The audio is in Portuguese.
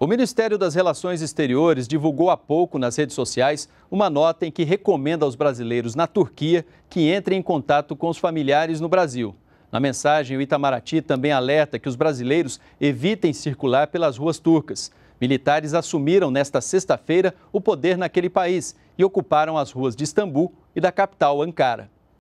O Ministério das Relações Exteriores divulgou há pouco nas redes sociais uma nota em que recomenda aos brasileiros na Turquia que entrem em contato com os familiares no Brasil. Na mensagem, o Itamaraty também alerta que os brasileiros evitem circular pelas ruas turcas. Militares assumiram nesta sexta-feira o poder naquele país e ocuparam as ruas de Istambul e da capital Ankara.